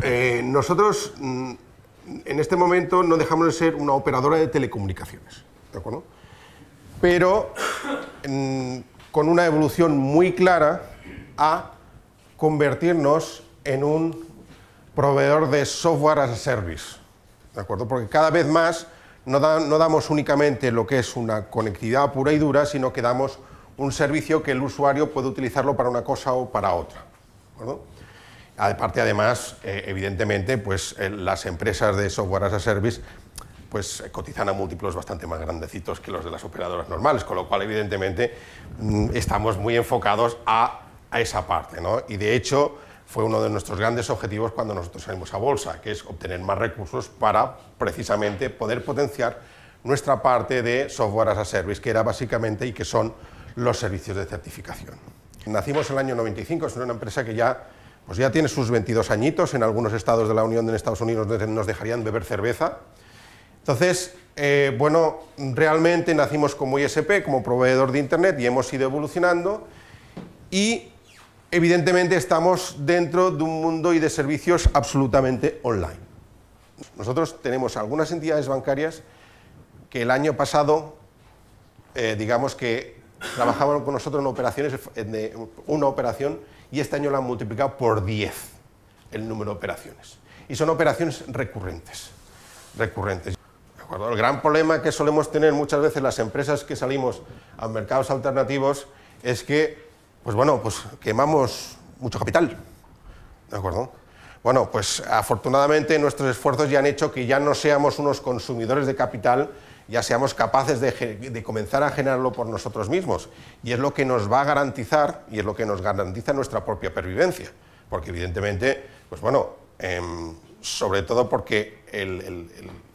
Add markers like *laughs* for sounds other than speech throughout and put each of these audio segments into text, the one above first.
Eh, nosotros mm, en este momento no dejamos de ser una operadora de telecomunicaciones, ¿de acuerdo? Pero mm, con una evolución muy clara a convertirnos en un proveedor de software as a service, ¿de acuerdo? Porque cada vez más no, no damos únicamente lo que es una conectividad pura y dura, sino que damos un servicio que el usuario puede utilizarlo para una cosa o para otra, ¿de acuerdo? Aparte, además, eh, evidentemente, pues, eh, las empresas de software as a service pues, eh, cotizan a múltiplos bastante más grandecitos que los de las operadoras normales, con lo cual, evidentemente, mm, estamos muy enfocados a, esa parte. Y, de hecho, fue uno de nuestros grandes objetivos cuando nosotros salimos a bolsa, que es obtener más recursos para, precisamente, poder potenciar nuestra parte de software as a service, que era básicamente y que son los servicios de certificación. Nacimos en el año 95, es una empresa que ya pues ya tiene sus 22 añitos, en algunos estados de la Unión en Estados Unidos nos dejarían beber cerveza. Entonces, eh, bueno, realmente nacimos como ISP, como proveedor de Internet, y hemos ido evolucionando, y evidentemente estamos dentro de un mundo y de servicios absolutamente online. Nosotros tenemos algunas entidades bancarias que el año pasado, eh, digamos que trabajaban con nosotros en operaciones, de una operación, y este año la han multiplicado por 10 el número de operaciones. Y son operaciones recurrentes. recurrentes. El gran problema que solemos tener muchas veces las empresas que salimos a mercados alternativos es que, pues bueno, pues quemamos mucho capital. Bueno, pues afortunadamente nuestros esfuerzos ya han hecho que ya no seamos unos consumidores de capital ya seamos capaces de, comenzar a generarlo por nosotros mismos. Y es lo que nos va a garantizar y es lo que nos garantiza nuestra propia pervivencia. Porque evidentemente, pues bueno, em, sobre todo porque el,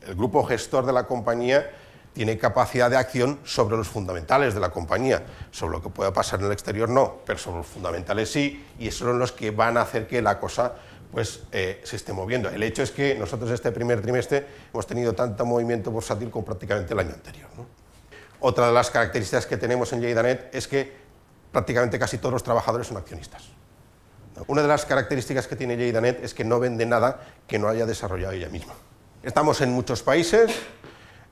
el grupo gestor de la compañía tiene capacidad de acción sobre los fundamentales de la compañía. Sobre lo que pueda pasar en el exterior no, pero sobre los fundamentales sí, y esos son los que van a hacer que la cosa pues eh, se esté moviendo. El hecho es que nosotros este primer trimestre hemos tenido tanto movimiento bursátil como prácticamente el año anterior. Otra de las características que tenemos en Lleidanet es que prácticamente casi todos los trabajadores son accionistas. Una de las características que tiene Lleidanet es que no vende nada que no haya desarrollado ella misma. Estamos en muchos países.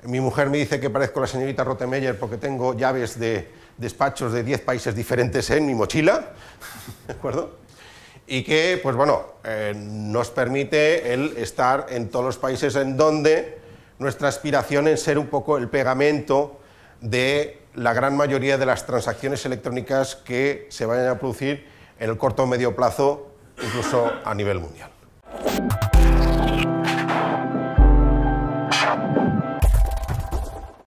Mi mujer me dice que parezco la señorita Rotemeyer porque tengo llaves de despachos de 10 países diferentes en mi mochila. *laughs* ¿De acuerdo? y que, pues bueno, eh, nos permite el estar en todos los países en donde nuestra aspiración es ser un poco el pegamento de la gran mayoría de las transacciones electrónicas que se vayan a producir en el corto o medio plazo, incluso a nivel mundial.